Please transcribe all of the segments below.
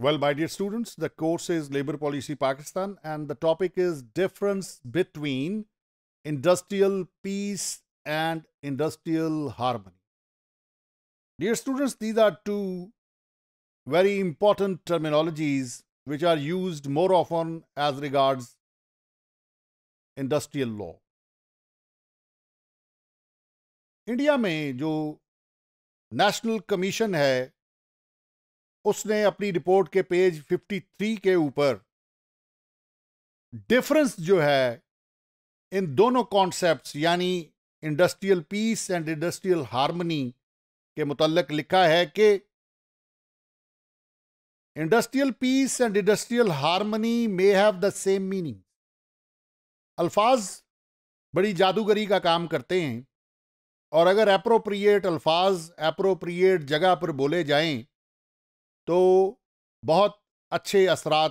Well, my dear students, the course is Labor Policy Pakistan and the topic is difference between industrial peace and industrial harmony. Dear students, these are two very important terminologies which are used more often as regards industrial law. India may जो national commission है उसने अपनी report के page 53 के ऊपर difference जो है इन दोनों कॉन्सेप्ट्स यानी industrial peace and industrial harmony के मुतलक लिखा है कि industrial peace and industrial harmony may have the same meaning अल्फाज बड़ी जादूगरी का काम करते हैं और अगर अप्रोप्रिएट अल्फाज अप्रोप्रिएट जगह पर बोले जाएं तो बहुत अच्छे असरात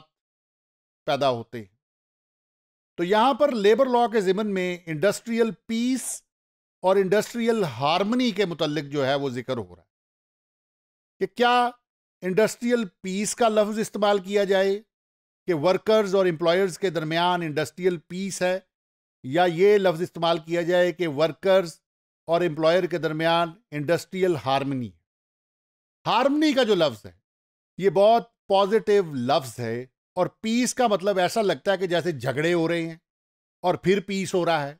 पैदा होते हैं तो यहां पर लेबर लॉ के जिमन में इंडस्ट्रियल पीस और इंडस्ट्रियल हार्मनी के मुतालिक जो है वो जिक्र हो रहा है कि क्या इंडस्ट्रियल पीस का लफ्ज इस्तेमाल किया जाए कि वर्कर्स और एम्प्लॉयर्स के दरमियान इंडस्ट्रियल पीस है या ये लफ्ज इस्तेमाल किया जाए कि वर्कर्स और एम्प्लॉयर के दरमियान इंडस्ट्रियल हार्मनी हार्मनी का जो लफ्ज है ये बहुत पॉजिटिव लफ्ज है और पीस का मतलब ऐसा लगता है कि जैसे झगड़े हो रहे हैं और फिर पीस हो रहा है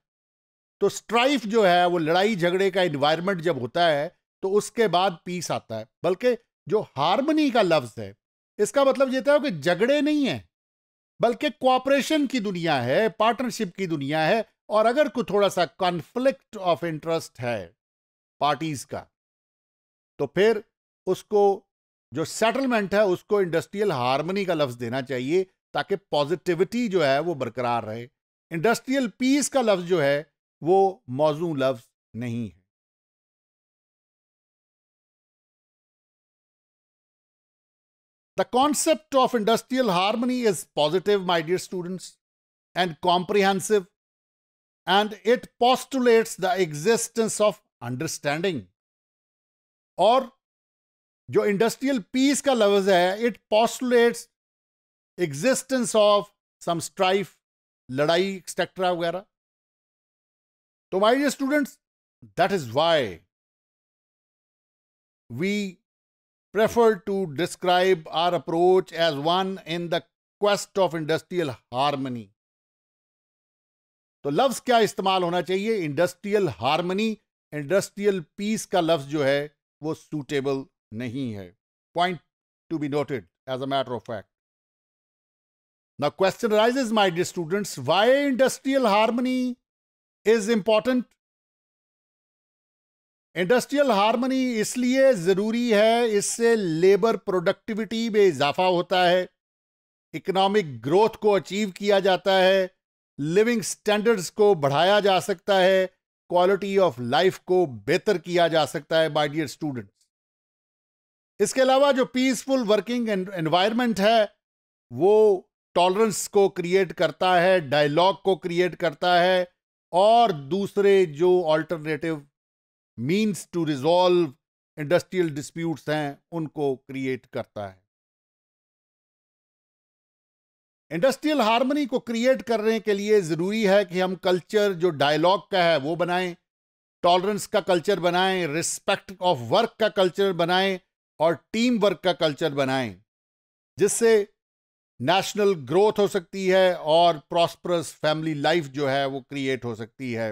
तो स्ट्राइफ जो है वो लड़ाई झगड़े का इन्वायरमेंट जब होता है तो उसके बाद पीस आता है बल्कि जो हारमनी का लफ्ज है इसका मतलब ये था कि झगड़े नहीं है बल्कि कोऑपरेशन की दुनिया है पार्टनरशिप की दुनिया है और अगर कोई थोड़ा सा कॉन्फ्लिक्ट ऑफ इंटरेस्ट है पार्टीज का तो फिर उसको जो सेटलमेंट है उसको इंडस्ट्रियल हार्मनी का लफ्ज देना चाहिए ताकि पॉजिटिविटी जो है वो बरकरार रहे इंडस्ट्रियल पीस का लफ्ज जो है वो मौजू लफ्ज नहीं है the concept of industrial harmony is positive my dear students and comprehensive and it postulates the existence of understanding और जो इंडस्ट्रियल पीस का लफ्ज है it postulates existence of some strife लड़ाई एक्सेट्रा वगैरह तो my dear students that is why we prefer to describe our approach as one in the quest of industrial harmony तो लफ्ज क्या इस्तेमाल होना चाहिए इंडस्ट्रियल हार्मनी इंडस्ट्रियल पीस का लफ्ज जो है वो सूटेबल नहीं है point to be noted as a matter of fact न question rise is my dear students why industrial harmony is important industrial harmony इसलिए ज़रूरी है इससे लेबर प्रोडक्टिविटी में इजाफा होता है इकोनॉमिक ग्रोथ को अचीव किया जाता है लिविंग स्टैंडर्ड्स को बढ़ाया जा सकता है क्वालिटी ऑफ लाइफ को बेहतर किया जा सकता है माय डियर स्टूडेंट्स इसके अलावा जो पीसफुल वर्किंग एनवायरनमेंट है वो टॉलरेंस को क्रिएट करता है डायलॉग को क्रिएट करता है और दूसरे जो alternative means to resolve industrial disputes हैं उनको क्रिएट करता है इंडस्ट्रियल हार्मनी को क्रिएट करने के लिए ज़रूरी है कि हम कल्चर जो डायलॉग का है वो बनाएं टॉलरेंस का कल्चर बनाएं रिस्पेक्ट ऑफ वर्क का कल्चर बनाएं और टीम वर्क का कल्चर बनाएं जिससे नेशनल ग्रोथ हो सकती है और प्रॉस्परस फैमिली लाइफ जो है वो क्रिएट हो सकती है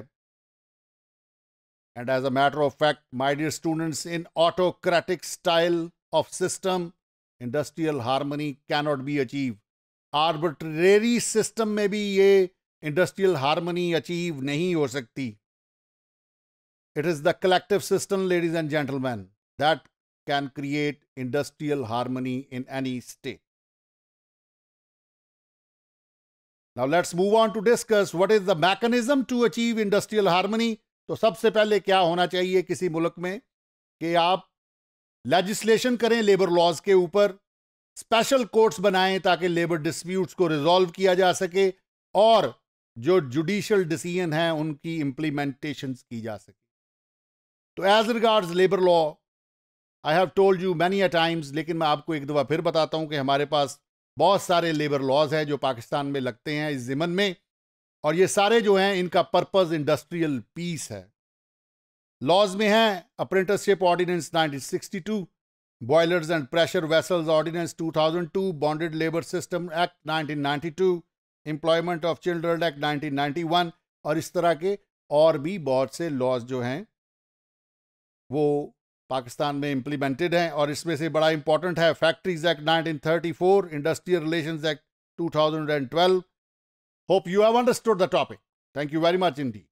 and as a matter of fact my dear students in autocratic style of system industrial harmony cannot be achieve arbitrary system में भी ये इंडस्ट्रियल हार्मनी अचीव नहीं हो सकती it is the collective system ladies and gentleman that can create industrial harmony in any state. Now let's move on to discuss what is the mechanism to achieve industrial harmony. तो सबसे पहले क्या होना चाहिए किसी मुल्क में कि आप लेजिस्लेशन करें लेबर लॉज के ऊपर स्पेशल कोर्ट्स बनाएं ताकि लेबर डिस्प्यूट्स को रिजॉल्व किया जा सके और जो जुडिशल डिसीजन हैं उनकी इम्प्लीमेंटेशन की जा सके तो as regards labour law I have told you many a times लेकिन मैं आपको एक दफ़ा फिर बताता हूँ कि हमारे पास बहुत सारे लेबर लॉज हैं जो पाकिस्तान में लगते हैं इस ज़िमन में और ये सारे जो हैं इनका पर्पज़ इंडस्ट्रियल पीस है लॉज में हैं apprenticeship ordinance 1962 boilers and pressure vessels ordinance 2002 bonded labour system act 1992 employment of children act 1991 और इस तरह के और भी बहुत से लॉज जो हैं वो पाकिस्तान में इम्प्लीमेंटेड हैं और इसमें से बड़ा इंपॉर्टेंट है factories act 1934 industrial relations act 2012 hope you have understood the topic thank you very much indie